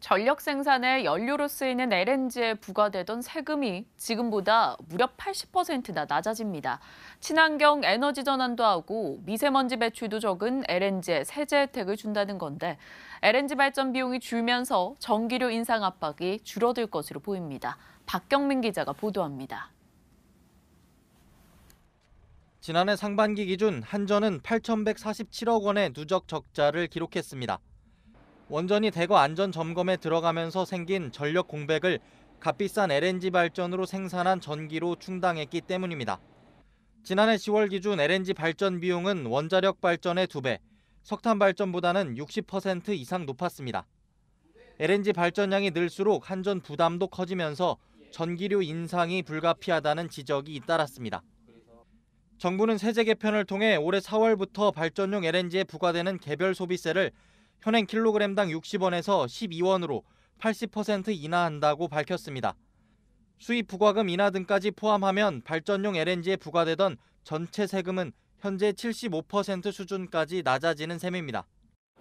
전력 생산에 연료로 쓰이는 LNG에 부과되던 세금이 지금보다 무려 80%나 낮아집니다. 친환경 에너지 전환도 하고 미세먼지 배출도 적은 LNG에 세제 혜택을 준다는 건데 LNG 발전 비용이 줄면서 전기료 인상 압박이 줄어들 것으로 보입니다. 박경민 기자가 보도합니다. 지난해 상반기 기준 한전은 8,147억 원의 누적 적자를 기록했습니다. 원전이 대거 안전 점검에 들어가면서 생긴 전력 공백을 값비싼 LNG 발전으로 생산한 전기로 충당했기 때문입니다. 지난해 10월 기준 LNG 발전 비용은 원자력 발전의 2배, 석탄 발전보다는 60% 이상 높았습니다. LNG 발전량이 늘수록 한전 부담도 커지면서 전기료 인상이 불가피하다는 지적이 잇따랐습니다. 정부는 세제 개편을 통해 올해 4월부터 발전용 LNG에 부과되는 개별 소비세를 현행 킬로그램당 60원에서 12원으로 80% 인하한다고 밝혔습니다. 수입 부과금 인하 등까지 포함하면 발전용 LNG에 부과되던 전체 세금은 현재 75% 수준까지 낮아지는 셈입니다.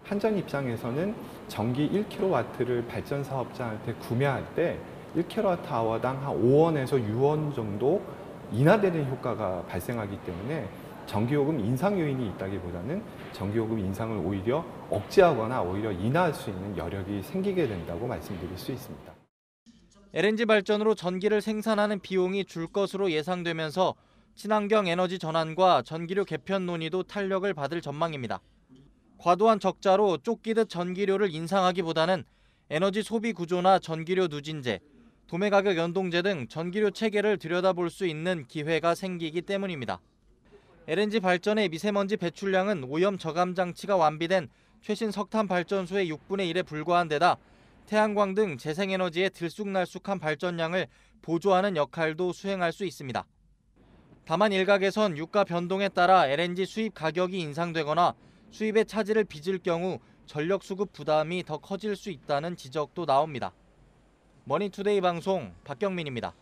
한전 입장에서는 전기 1kW를 발전 사업자한테 구매할 때1 k w 당한 5원에서 6원 정도 인하되는 효과가 발생하기 때문에 전기요금 인상 요인이 있다기보다는 전기요금 인상을 오히려 억제하거나 오히려 인하할 수 있는 여력이 생기게 된다고 말씀드릴 수 있습니다. LNG 발전으로 전기를 생산하는 비용이 줄 것으로 예상되면서 친환경 에너지 전환과 전기료 개편 논의도 탄력을 받을 전망입니다. 과도한 적자로 쫓기듯 전기료를 인상하기보다는 에너지 소비 구조나 전기료 누진제, 도매 가격 연동제 등 전기료 체계를 들여다볼 수 있는 기회가 생기기 때문입니다. LNG 발전의 미세먼지 배출량은 오염 저감 장치가 완비된 최신 석탄 발전소의 6분의 1에 불과한 데다 태양광 등 재생에너지의 들쑥날쑥한 발전량을 보조하는 역할도 수행할 수 있습니다. 다만 일각에선 유가 변동에 따라 LNG 수입 가격이 인상되거나 수입의 차질을 빚을 경우 전력 수급 부담이 더 커질 수 있다는 지적도 나옵니다. 머니투데이 방송 박경민입니다.